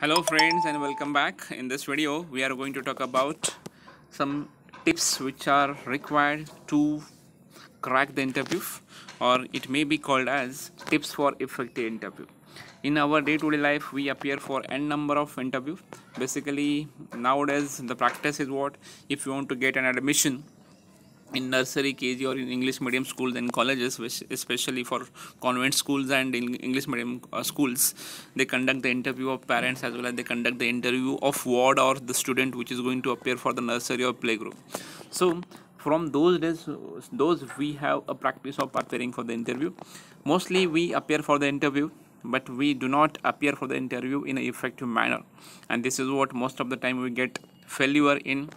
hello friends and welcome back in this video we are going to talk about some tips which are required to crack the interview or it may be called as tips for effective interview in our day-to-day -day life we appear for n number of interviews basically nowadays the practice is what if you want to get an admission in nursery kg or in english medium schools and colleges which especially for convent schools and english medium uh, schools they conduct the interview of parents as well as they conduct the interview of ward or the student which is going to appear for the nursery or playgroup so from those days those we have a practice of preparing for the interview mostly we appear for the interview but we do not appear for the interview in an effective manner and this is what most of the time we get failure in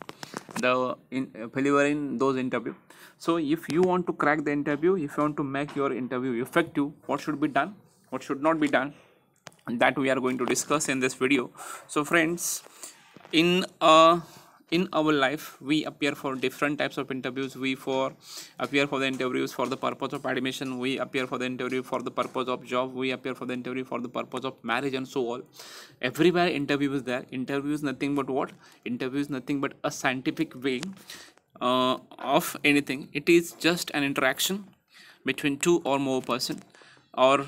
the in, uh, failure in those interview so if you want to crack the interview if you want to make your interview effective what should be done what should not be done that we are going to discuss in this video so friends in a in our life we appear for different types of interviews we for appear for the interviews for the purpose of admission we appear for the interview for the purpose of job we appear for the interview for the purpose of marriage and so on everywhere interview is there interview is nothing but what interview is nothing but a scientific way uh, of anything it is just an interaction between two or more person or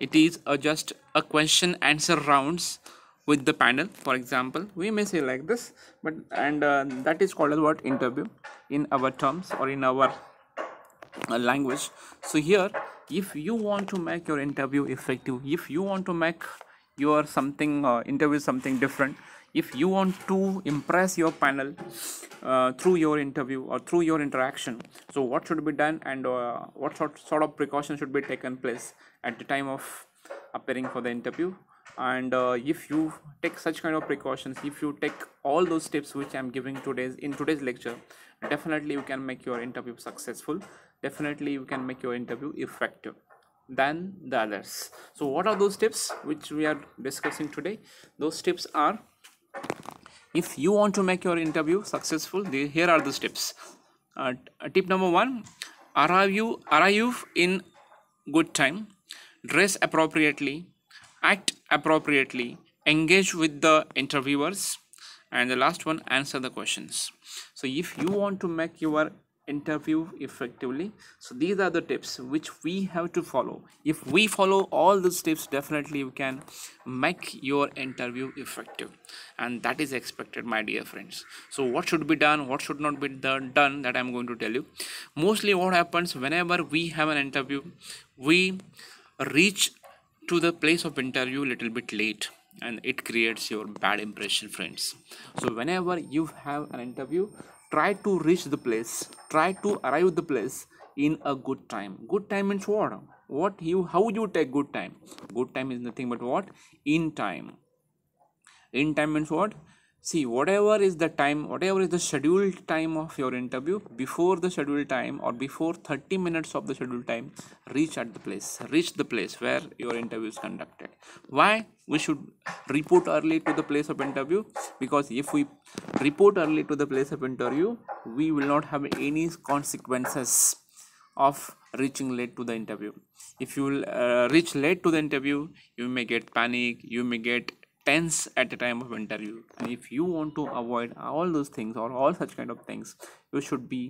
it is just a question answer rounds with the panel for example we may say like this but and uh, that is called as what interview in our terms or in our uh, language so here if you want to make your interview effective if you want to make your something uh, interview something different if you want to impress your panel uh, through your interview or through your interaction so what should be done and uh, what sort, sort of precaution should be taken place at the time of appearing for the interview and uh, if you take such kind of precautions if you take all those tips which i'm giving today's in today's lecture definitely you can make your interview successful definitely you can make your interview effective than the others so what are those tips which we are discussing today those tips are if you want to make your interview successful The here are the tips uh, uh, tip number one arrive you arrive in good time dress appropriately act appropriately engage with the interviewers and the last one answer the questions so if you want to make your interview effectively so these are the tips which we have to follow if we follow all these tips definitely you can make your interview effective and that is expected my dear friends so what should be done what should not be done, done that i'm going to tell you mostly what happens whenever we have an interview we reach to the place of interview little bit late and it creates your bad impression friends so whenever you have an interview try to reach the place try to arrive the place in a good time good time means what what you how you take good time good time is nothing but what in time in time means what see whatever is the time whatever is the scheduled time of your interview before the scheduled time or before 30 minutes of the scheduled time reach at the place reach the place where your interview is conducted why we should report early to the place of interview because if we report early to the place of interview we will not have any consequences of reaching late to the interview if you uh, reach late to the interview you may get panic you may get tense at the time of interview and if you want to avoid all those things or all such kind of things you should be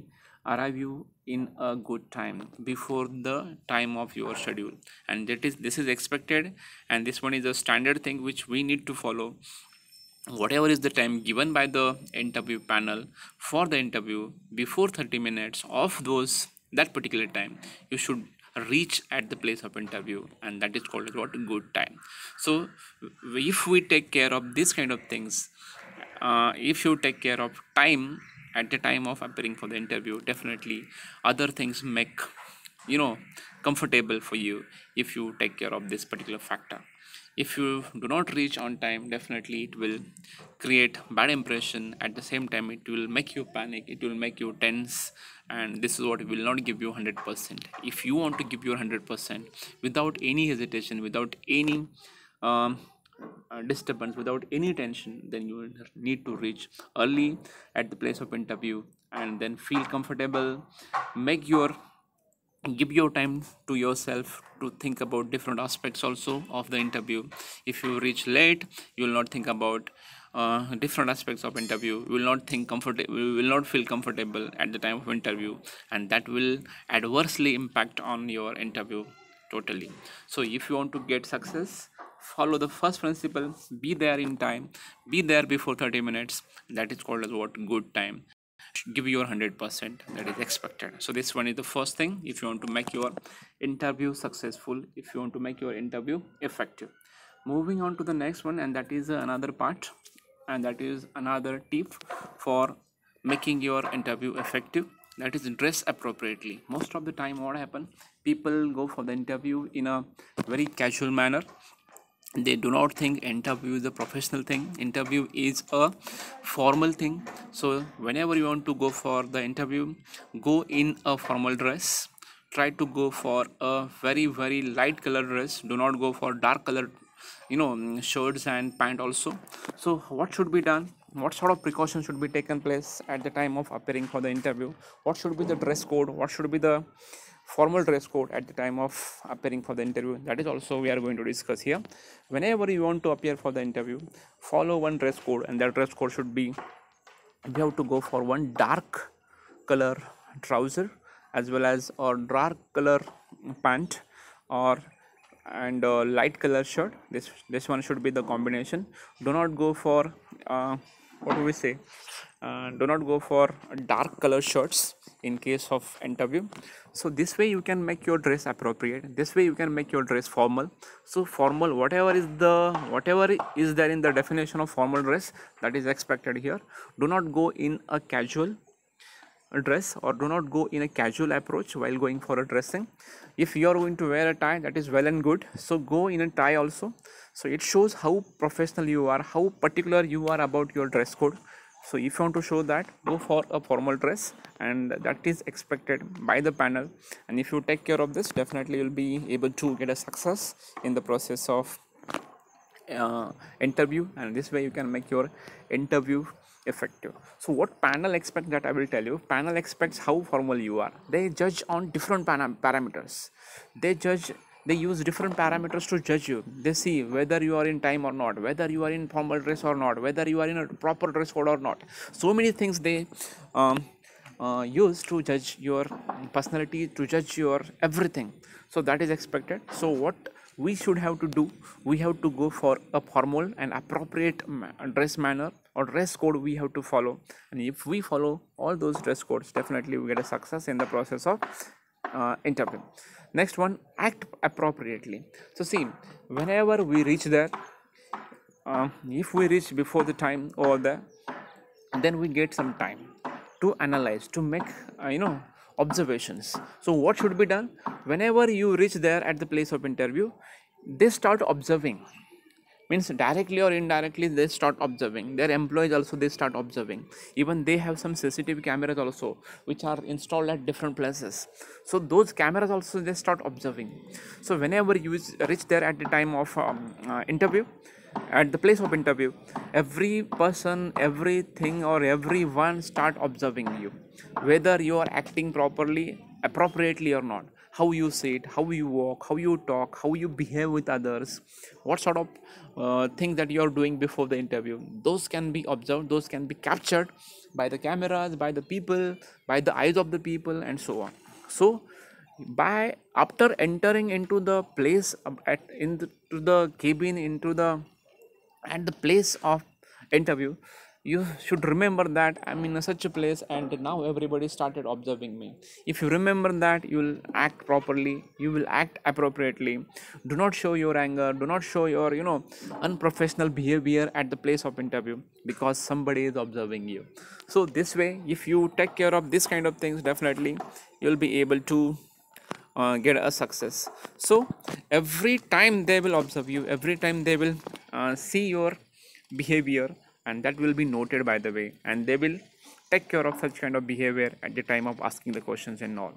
arrive you in a good time before the time of your schedule and that is this is expected and this one is a standard thing which we need to follow whatever is the time given by the interview panel for the interview before 30 minutes of those that particular time you should reach at the place of interview and that is called what good time so if we take care of these kind of things uh, if you take care of time at the time of appearing for the interview definitely other things make you know comfortable for you if you take care of this particular factor if you do not reach on time definitely it will create bad impression at the same time it will make you panic it will make you tense and this is what will not give you 100% if you want to give your 100% without any hesitation without any um, uh, disturbance without any tension then you need to reach early at the place of interview and then feel comfortable make your give your time to yourself to think about different aspects also of the interview if you reach late you will not think about uh, different aspects of interview you will not think comfortable you will not feel comfortable at the time of interview and that will adversely impact on your interview totally so if you want to get success follow the first principle be there in time be there before 30 minutes that is called as what good time give your 100% that is expected so this one is the first thing if you want to make your interview successful if you want to make your interview effective moving on to the next one and that is another part and that is another tip for making your interview effective that is dress appropriately most of the time what happen people go for the interview in a very casual manner they do not think interview is a professional thing interview is a formal thing so whenever you want to go for the interview go in a formal dress try to go for a very very light color dress do not go for dark color you know shirts and pant also so what should be done what sort of precautions should be taken place at the time of appearing for the interview what should be the dress code what should be the formal dress code at the time of appearing for the interview that is also we are going to discuss here whenever you want to appear for the interview follow one dress code and that dress code should be you have to go for one dark color trouser as well as a dark color pant or and a light color shirt this this one should be the combination do not go for uh, what do we say do not go for dark color shirts in case of interview so this way you can make your dress appropriate this way you can make your dress formal so formal whatever is the whatever is there in the definition of formal dress that is expected here do not go in a casual dress or do not go in a casual approach while going for a dressing if you are going to wear a tie that is well and good so go in a tie also so it shows how professional you are how particular you are about your dress code so if you want to show that go for a formal dress and that is expected by the panel and if you take care of this definitely you'll be able to get a success in the process of uh, interview and this way you can make your interview effective so what panel expects that i will tell you panel expects how formal you are they judge on different param parameters they judge they use different parameters to judge you they see whether you are in time or not whether you are in formal dress or not whether you are in a proper dress code or not so many things they um, uh, use to judge your personality to judge your everything so that is expected so what we should have to do we have to go for a formal and appropriate dress manner or dress code we have to follow and if we follow all those dress codes definitely we get a success in the process of uh, intervene next one act appropriately so see whenever we reach there uh, if we reach before the time or the then we get some time to analyze to make uh, you know observations so what should be done whenever you reach there at the place of interview they start observing means directly or indirectly they start observing their employees also they start observing even they have some cctv cameras also which are installed at different places so those cameras also they start observing so whenever you reach there at the time of um, uh, interview at the place of interview every person everything or everyone start observing you whether you are acting properly appropriately or not how you sit how you walk how you talk how you behave with others what sort of uh, thing that you are doing before the interview those can be observed those can be captured by the cameras by the people by the eyes of the people and so on so by after entering into the place um, at into the cabin into the at the place of interview you should remember that i'm in a such a place and now everybody started observing me if you remember that you will act properly you will act appropriately do not show your anger do not show your you know unprofessional behavior at the place of interview because somebody is observing you so this way if you take care of this kind of things definitely you'll be able to uh, get a success so every time they will observe you every time they will uh, see your behavior and that will be noted by the way and they will take care of such kind of behavior at the time of asking the questions and all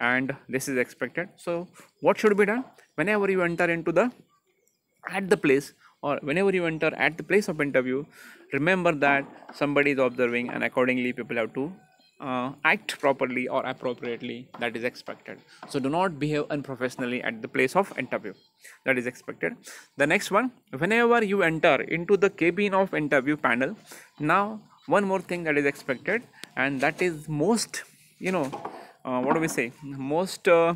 and this is expected so what should be done whenever you enter into the at the place or whenever you enter at the place of interview remember that somebody is observing and accordingly people have to uh, act properly or appropriately that is expected so do not behave unprofessionally at the place of interview that is expected the next one whenever you enter into the cabin of interview panel now one more thing that is expected and that is most you know uh, what do we say most uh,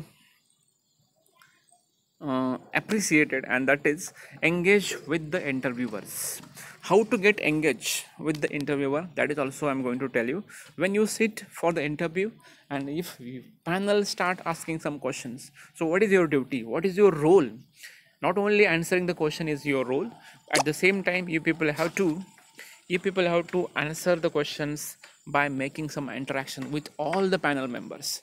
uh, appreciated and that is engage with the interviewers how to get engaged with the interviewer that is also i'm going to tell you when you sit for the interview and if panel start asking some questions so what is your duty what is your role not only answering the question is your role at the same time you people have to you people have to answer the questions by making some interaction with all the panel members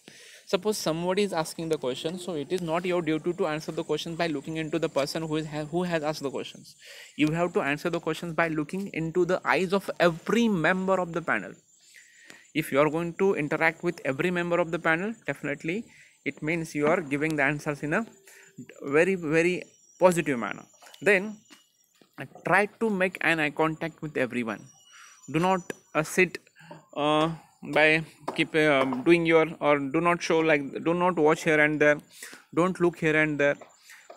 suppose somebody is asking the question so it is not your duty to answer the question by looking into the person who is who has asked the questions you have to answer the questions by looking into the eyes of every member of the panel if you are going to interact with every member of the panel definitely it means you are giving the answers in a very very positive manner then try to make an eye contact with everyone do not uh, sit uh, by keep uh, doing your or do not show like do not watch here and there don't look here and there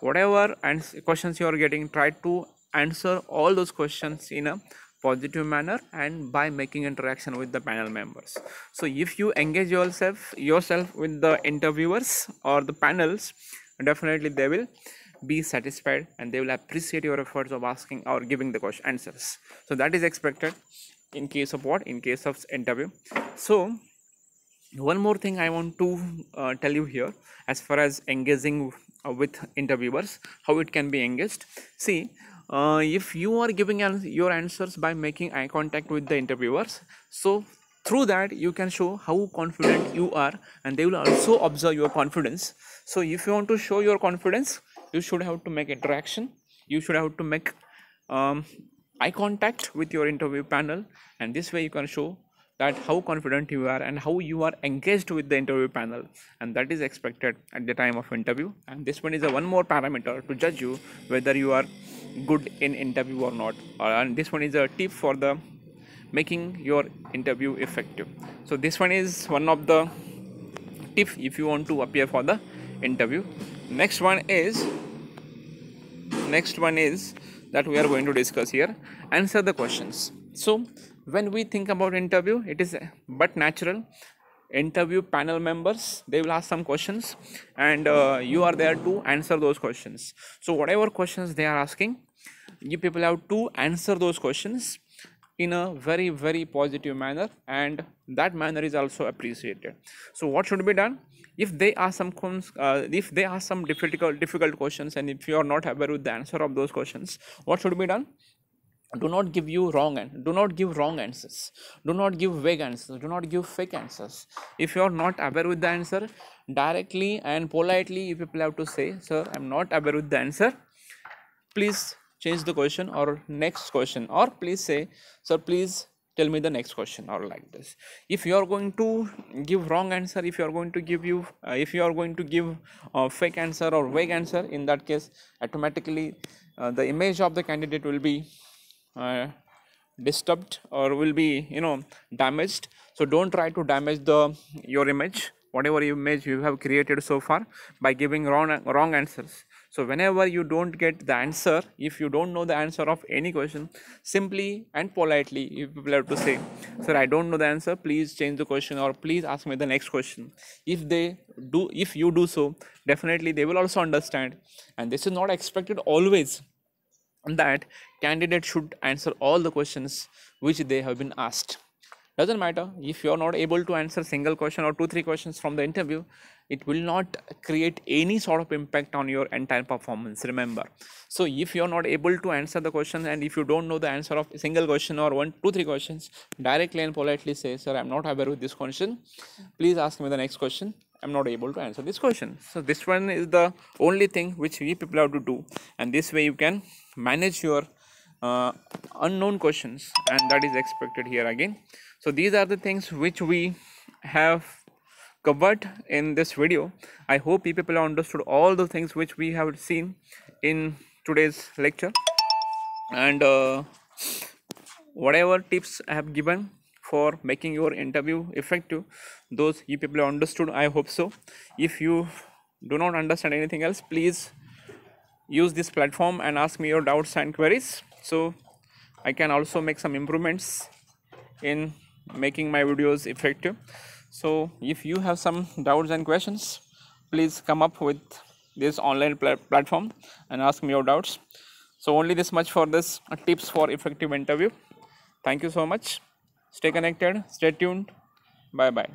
whatever and questions you are getting try to answer all those questions in a positive manner and by making interaction with the panel members so if you engage yourself yourself with the interviewers or the panels definitely they will be satisfied and they will appreciate your efforts of asking or giving the question answers so that is expected in case of what in case of interview. so one more thing i want to uh, tell you here as far as engaging uh, with interviewers how it can be engaged see uh, if you are giving an your answers by making eye contact with the interviewers so through that you can show how confident you are and they will also observe your confidence so if you want to show your confidence you should have to make interaction you should have to make um, eye contact with your interview panel and this way you can show that how confident you are and how you are engaged with the interview panel and that is expected at the time of interview and this one is a one more parameter to judge you whether you are good in interview or not uh, and this one is a tip for the making your interview effective so this one is one of the tip if you want to appear for the interview next one is next one is that we are going to discuss here answer the questions so when we think about interview it is but natural interview panel members they will ask some questions and uh, you are there to answer those questions so whatever questions they are asking you people have to answer those questions in a very very positive manner and that manner is also appreciated so what should be done if they ask some uh, if they ask some difficult difficult questions and if you are not aware with the answer of those questions what should be done do not give you wrong and do not give wrong answers do not give vague answers do not give fake answers if you are not aware with the answer directly and politely if people have to say sir i'm not aware with the answer please change the question or next question or please say sir please tell me the next question or like this if you are going to give wrong answer if you are going to give you uh, if you are going to give uh, fake answer or vague answer in that case automatically uh, the image of the candidate will be uh, disturbed or will be you know damaged so don't try to damage the your image whatever image you have created so far by giving wrong wrong answers so whenever you don't get the answer, if you don't know the answer of any question, simply and politely you people have to say, sir, I don't know the answer, please change the question or please ask me the next question. If they do, if you do so, definitely they will also understand. And this is not expected always that candidate should answer all the questions which they have been asked doesn't matter if you are not able to answer single question or two three questions from the interview it will not create any sort of impact on your entire performance remember so if you are not able to answer the question and if you don't know the answer of single question or one two three questions directly and politely say sir i'm not aware with this question please ask me the next question I'm not able to answer this question. So this one is the only thing which we people have to do and this way you can manage your uh, unknown questions and that is expected here again so these are the things which we have covered in this video i hope you people understood all the things which we have seen in today's lecture and uh, whatever tips i have given for making your interview effective those you people understood i hope so if you do not understand anything else please use this platform and ask me your doubts and queries so I can also make some improvements in making my videos effective so if you have some doubts and questions please come up with this online pl platform and ask me your doubts so only this much for this uh, tips for effective interview thank you so much stay connected stay tuned bye bye